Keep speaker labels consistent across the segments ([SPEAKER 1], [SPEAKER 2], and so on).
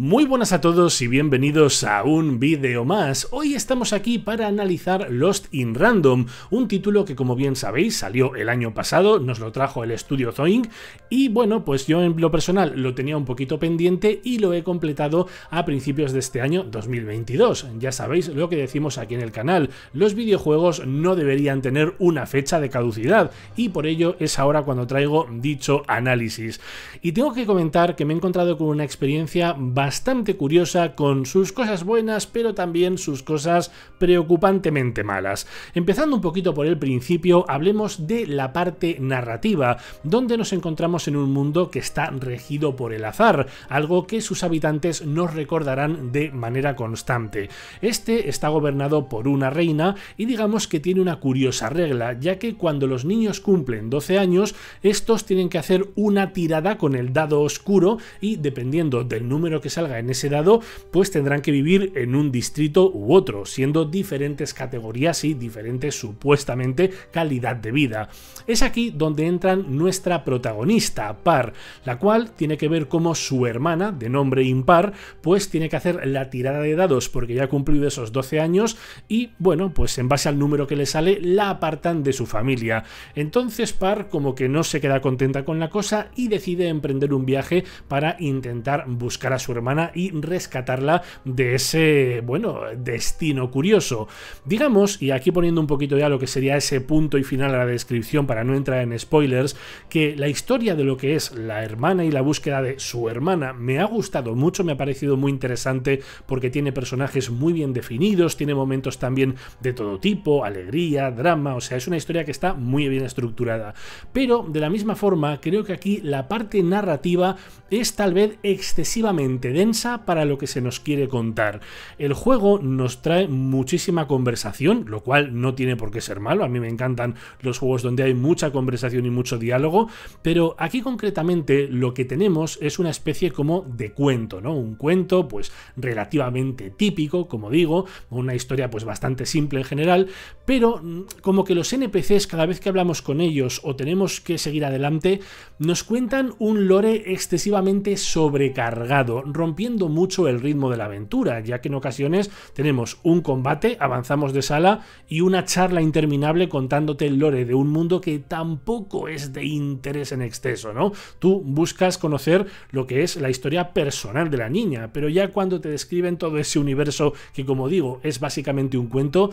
[SPEAKER 1] Muy buenas a todos y bienvenidos a un vídeo más. Hoy estamos aquí para analizar Lost in Random, un título que como bien sabéis salió el año pasado, nos lo trajo el estudio Zoink y bueno, pues yo en lo personal lo tenía un poquito pendiente y lo he completado a principios de este año 2022. Ya sabéis lo que decimos aquí en el canal, los videojuegos no deberían tener una fecha de caducidad y por ello es ahora cuando traigo dicho análisis. Y tengo que comentar que me he encontrado con una experiencia bastante bastante curiosa con sus cosas buenas pero también sus cosas preocupantemente malas. Empezando un poquito por el principio, hablemos de la parte narrativa, donde nos encontramos en un mundo que está regido por el azar, algo que sus habitantes nos recordarán de manera constante. Este está gobernado por una reina y digamos que tiene una curiosa regla, ya que cuando los niños cumplen 12 años, estos tienen que hacer una tirada con el dado oscuro y dependiendo del número que se salga en ese dado, pues tendrán que vivir en un distrito u otro, siendo diferentes categorías y diferentes supuestamente calidad de vida. Es aquí donde entran nuestra protagonista, Par, la cual tiene que ver cómo su hermana, de nombre impar, pues tiene que hacer la tirada de dados porque ya ha cumplido esos 12 años y bueno, pues en base al número que le sale la apartan de su familia. Entonces Par como que no se queda contenta con la cosa y decide emprender un viaje para intentar buscar a su hermana y rescatarla de ese, bueno, destino curioso. Digamos, y aquí poniendo un poquito ya lo que sería ese punto y final a la descripción para no entrar en spoilers, que la historia de lo que es la hermana y la búsqueda de su hermana me ha gustado mucho, me ha parecido muy interesante porque tiene personajes muy bien definidos, tiene momentos también de todo tipo, alegría, drama, o sea, es una historia que está muy bien estructurada. Pero de la misma forma, creo que aquí la parte narrativa es tal vez excesivamente densa para lo que se nos quiere contar. El juego nos trae muchísima conversación, lo cual no tiene por qué ser malo. A mí me encantan los juegos donde hay mucha conversación y mucho diálogo, pero aquí concretamente lo que tenemos es una especie como de cuento, ¿no? Un cuento pues relativamente típico, como digo, una historia pues bastante simple en general, pero mm, como que los NPCs cada vez que hablamos con ellos o tenemos que seguir adelante, nos cuentan un lore excesivamente sobrecargado, rompiendo mucho el ritmo de la aventura, ya que en ocasiones tenemos un combate, avanzamos de sala y una charla interminable contándote el lore de un mundo que tampoco es de interés en exceso, ¿no? Tú buscas conocer lo que es la historia personal de la niña, pero ya cuando te describen todo ese universo que como digo es básicamente un cuento,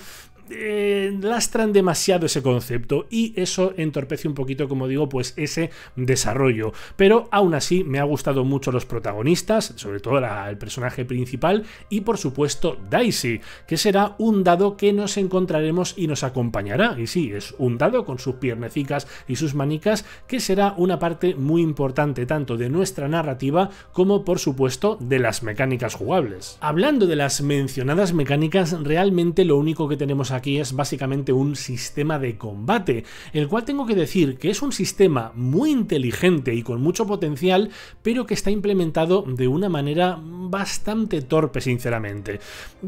[SPEAKER 1] eh, lastran demasiado ese concepto y eso entorpece un poquito, como digo, pues ese desarrollo. Pero aún así me ha gustado mucho los protagonistas, sobre todo el personaje principal y por supuesto Daisy, que será un dado que nos encontraremos y nos acompañará. Y sí, es un dado con sus piernecicas y sus manicas que será una parte muy importante tanto de nuestra narrativa como por supuesto de las mecánicas jugables. Hablando de las mencionadas mecánicas, realmente lo único que tenemos aquí es básicamente un sistema de combate, el cual tengo que decir que es un sistema muy inteligente y con mucho potencial, pero que está implementado de una manera bastante torpe, sinceramente.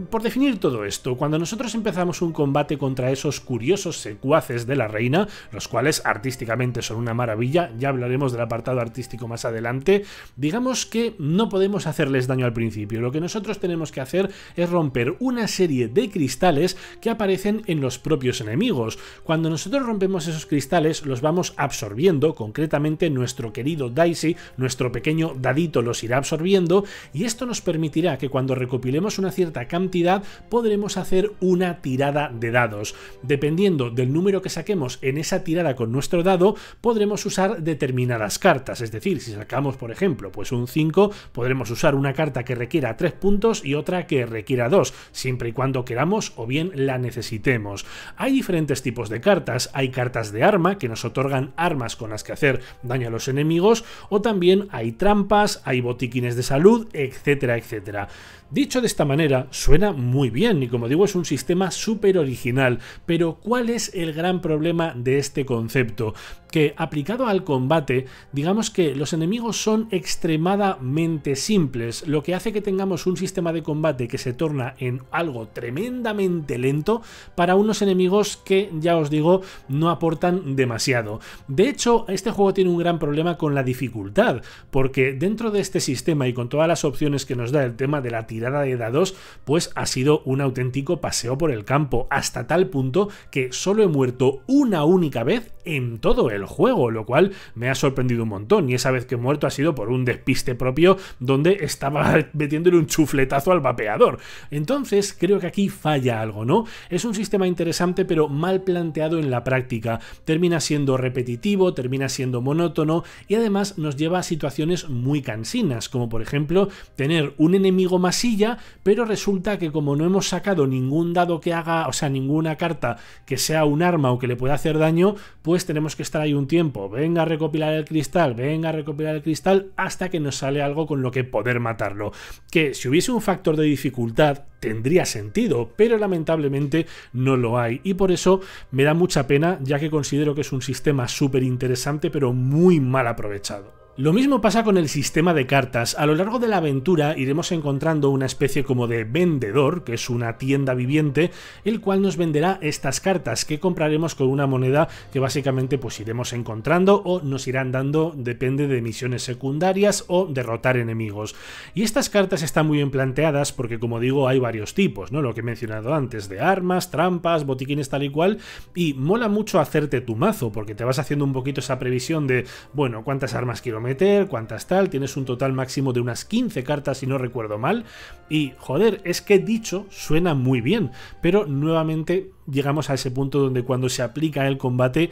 [SPEAKER 1] Por definir todo esto, cuando nosotros empezamos un combate contra esos curiosos secuaces de la reina, los cuales artísticamente son una maravilla, ya hablaremos del apartado artístico más adelante, digamos que no podemos hacerles daño al principio, lo que nosotros tenemos que hacer es romper una serie de cristales que aparecen en los propios enemigos. Cuando nosotros rompemos esos cristales, los vamos absorbiendo, concretamente nuestro querido Daisy, nuestro pequeño dadito los irá absorbiendo, y esto nos permitirá que cuando recopilemos una cierta cantidad, podremos hacer una tirada de dados. Dependiendo del número que saquemos en esa tirada con nuestro dado, podremos usar determinadas cartas, es decir, si sacamos, por ejemplo, pues un 5, podremos usar una carta que requiera 3 puntos y otra que requiera 2, siempre y cuando queramos o bien la necesidad necesitemos. Hay diferentes tipos de cartas, hay cartas de arma que nos otorgan armas con las que hacer daño a los enemigos, o también hay trampas, hay botiquines de salud, etcétera, etcétera. Dicho de esta manera, suena muy bien y como digo es un sistema súper original, pero ¿cuál es el gran problema de este concepto? que aplicado al combate, digamos que los enemigos son extremadamente simples, lo que hace que tengamos un sistema de combate que se torna en algo tremendamente lento para unos enemigos que, ya os digo, no aportan demasiado. De hecho, este juego tiene un gran problema con la dificultad, porque dentro de este sistema y con todas las opciones que nos da el tema de la tirada de dados, pues ha sido un auténtico paseo por el campo, hasta tal punto que solo he muerto una única vez en todo el el juego, lo cual me ha sorprendido un montón. Y esa vez que he muerto ha sido por un despiste propio donde estaba metiéndole un chufletazo al vapeador. Entonces creo que aquí falla algo, ¿no? Es un sistema interesante pero mal planteado en la práctica. Termina siendo repetitivo, termina siendo monótono y además nos lleva a situaciones muy cansinas, como por ejemplo tener un enemigo masilla, pero resulta que como no hemos sacado ningún dado que haga, o sea, ninguna carta que sea un arma o que le pueda hacer daño, pues tenemos que estar un tiempo, venga a recopilar el cristal, venga a recopilar el cristal, hasta que nos sale algo con lo que poder matarlo. Que si hubiese un factor de dificultad, tendría sentido, pero lamentablemente no lo hay. Y por eso me da mucha pena, ya que considero que es un sistema súper interesante, pero muy mal aprovechado. Lo mismo pasa con el sistema de cartas. A lo largo de la aventura iremos encontrando una especie como de vendedor, que es una tienda viviente, el cual nos venderá estas cartas que compraremos con una moneda que básicamente pues iremos encontrando o nos irán dando, depende de misiones secundarias o derrotar enemigos. Y estas cartas están muy bien planteadas porque como digo hay varios tipos, ¿no? Lo que he mencionado antes, de armas, trampas, botiquines tal y cual, y mola mucho hacerte tu mazo porque te vas haciendo un poquito esa previsión de, bueno, cuántas armas quiero meter, cuántas tal, tienes un total máximo de unas 15 cartas si no recuerdo mal, y joder, es que dicho suena muy bien, pero nuevamente llegamos a ese punto donde cuando se aplica el combate,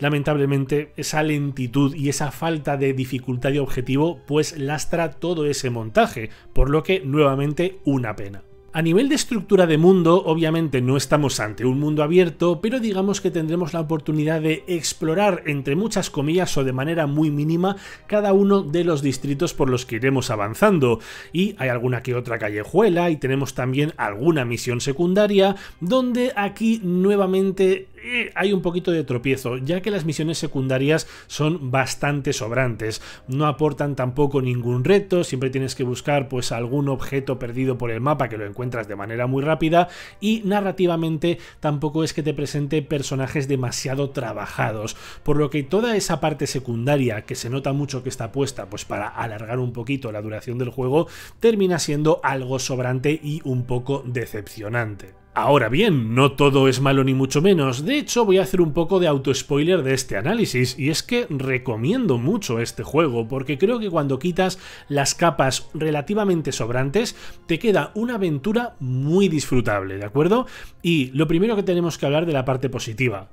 [SPEAKER 1] lamentablemente esa lentitud y esa falta de dificultad y objetivo pues lastra todo ese montaje, por lo que nuevamente una pena. A nivel de estructura de mundo, obviamente no estamos ante un mundo abierto, pero digamos que tendremos la oportunidad de explorar, entre muchas comillas o de manera muy mínima, cada uno de los distritos por los que iremos avanzando. Y hay alguna que otra callejuela y tenemos también alguna misión secundaria, donde aquí nuevamente eh, hay un poquito de tropiezo, ya que las misiones secundarias son bastante sobrantes. No aportan tampoco ningún reto, siempre tienes que buscar pues algún objeto perdido por el mapa que lo encuentras de manera muy rápida y narrativamente tampoco es que te presente personajes demasiado trabajados, por lo que toda esa parte secundaria que se nota mucho que está puesta pues para alargar un poquito la duración del juego termina siendo algo sobrante y un poco decepcionante. Ahora bien, no todo es malo ni mucho menos, de hecho voy a hacer un poco de auto-spoiler de este análisis, y es que recomiendo mucho este juego, porque creo que cuando quitas las capas relativamente sobrantes, te queda una aventura muy disfrutable, ¿de acuerdo? Y lo primero que tenemos que hablar de la parte positiva,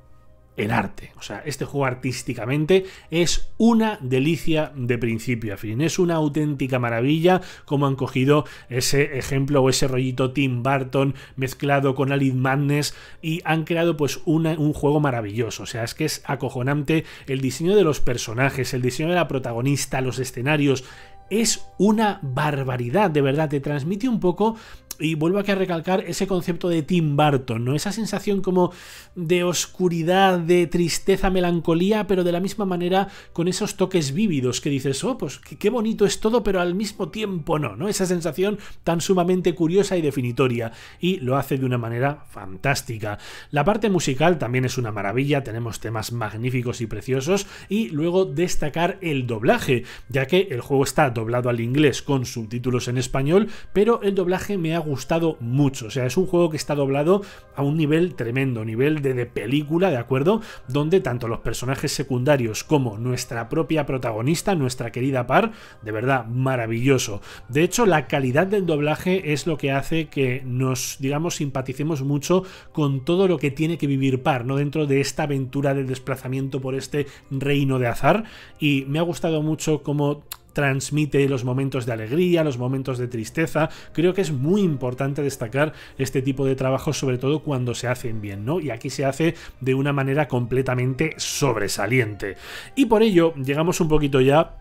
[SPEAKER 1] el arte. O sea, este juego artísticamente es una delicia de principio a fin. Es una auténtica maravilla como han cogido ese ejemplo o ese rollito Tim Burton mezclado con alice Madness y han creado pues un juego maravilloso. O sea, es que es acojonante el diseño de los personajes, el diseño de la protagonista, los escenarios, es una barbaridad, de verdad, te transmite un poco y vuelvo aquí a recalcar ese concepto de Tim Burton, ¿no? Esa sensación como de oscuridad, de tristeza, melancolía, pero de la misma manera con esos toques vívidos que dices, oh, pues qué bonito es todo, pero al mismo tiempo no, ¿no? Esa sensación tan sumamente curiosa y definitoria. Y lo hace de una manera fantástica. La parte musical también es una maravilla, tenemos temas magníficos y preciosos. Y luego destacar el doblaje, ya que el juego está doblado al inglés con subtítulos en español, pero el doblaje me ha gustado gustado mucho. O sea, es un juego que está doblado a un nivel tremendo, nivel de, de película, ¿de acuerdo? Donde tanto los personajes secundarios como nuestra propia protagonista, nuestra querida Par, de verdad, maravilloso. De hecho, la calidad del doblaje es lo que hace que nos, digamos, simpaticemos mucho con todo lo que tiene que vivir Par, ¿no? Dentro de esta aventura del desplazamiento por este reino de azar. Y me ha gustado mucho cómo transmite los momentos de alegría, los momentos de tristeza. Creo que es muy importante destacar este tipo de trabajo, sobre todo cuando se hacen bien, ¿no? Y aquí se hace de una manera completamente sobresaliente. Y por ello, llegamos un poquito ya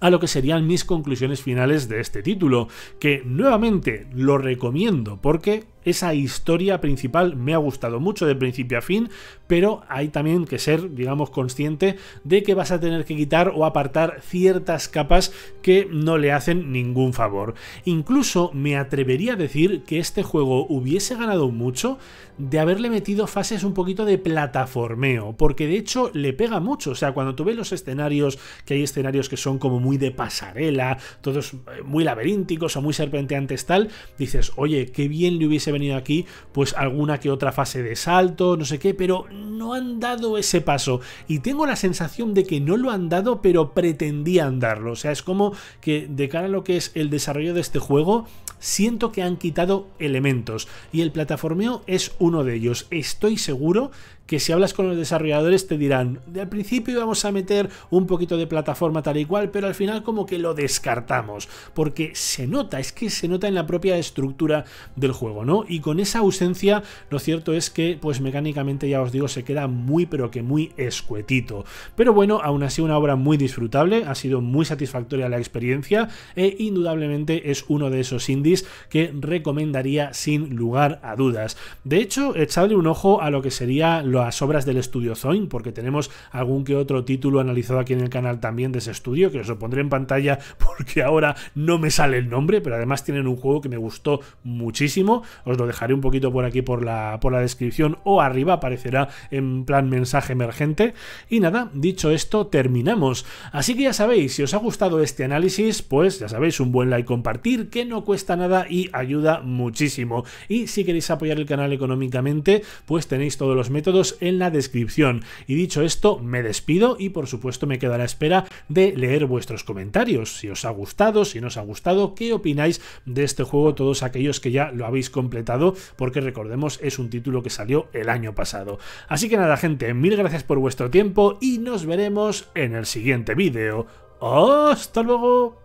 [SPEAKER 1] a lo que serían mis conclusiones finales de este título, que nuevamente lo recomiendo porque esa historia principal me ha gustado mucho de principio a fin, pero hay también que ser, digamos, consciente de que vas a tener que quitar o apartar ciertas capas que no le hacen ningún favor. Incluso me atrevería a decir que este juego hubiese ganado mucho de haberle metido fases un poquito de plataformeo, porque de hecho le pega mucho, o sea, cuando tú ves los escenarios, que hay escenarios que son como muy de pasarela, todos eh, muy laberínticos o muy serpenteantes tal, dices, oye, qué bien le hubiese venido aquí, pues alguna que otra fase de salto, no sé qué, pero no han dado ese paso. Y tengo la sensación de que no lo han dado, pero pretendían darlo. O sea, es como que de cara a lo que es el desarrollo de este juego, siento que han quitado elementos. Y el plataformeo es uno de ellos. Estoy seguro que si hablas con los desarrolladores te dirán, de al principio íbamos a meter un poquito de plataforma tal y cual, pero al final como que lo descartamos, porque se nota, es que se nota en la propia estructura del juego, ¿no? Y con esa ausencia, lo cierto es que pues mecánicamente ya os digo, se queda muy pero que muy escuetito. Pero bueno, aún así una obra muy disfrutable, ha sido muy satisfactoria la experiencia e indudablemente es uno de esos indies que recomendaría sin lugar a dudas. De hecho, echadle un ojo a lo que sería las obras del estudio Zoin, porque tenemos algún que otro título analizado aquí en el canal también de ese estudio, que os lo pondré en pantalla porque ahora no me sale el nombre, pero además tienen un juego que me gustó muchísimo. Os lo dejaré un poquito por aquí por la, por la descripción o arriba aparecerá en plan mensaje emergente. Y nada, dicho esto, terminamos. Así que ya sabéis, si os ha gustado este análisis, pues ya sabéis, un buen like compartir, que no cuesta nada y ayuda muchísimo. Y si queréis apoyar el canal económicamente, pues tenéis todos los métodos en la descripción. Y dicho esto, me despido y por supuesto me quedo a la espera de leer vuestros comentarios. Si os ha gustado, si no os ha gustado, qué opináis de este juego todos aquellos que ya lo habéis completado, porque recordemos es un título que salió el año pasado. Así que nada gente, mil gracias por vuestro tiempo y nos veremos en el siguiente vídeo. ¡Hasta luego!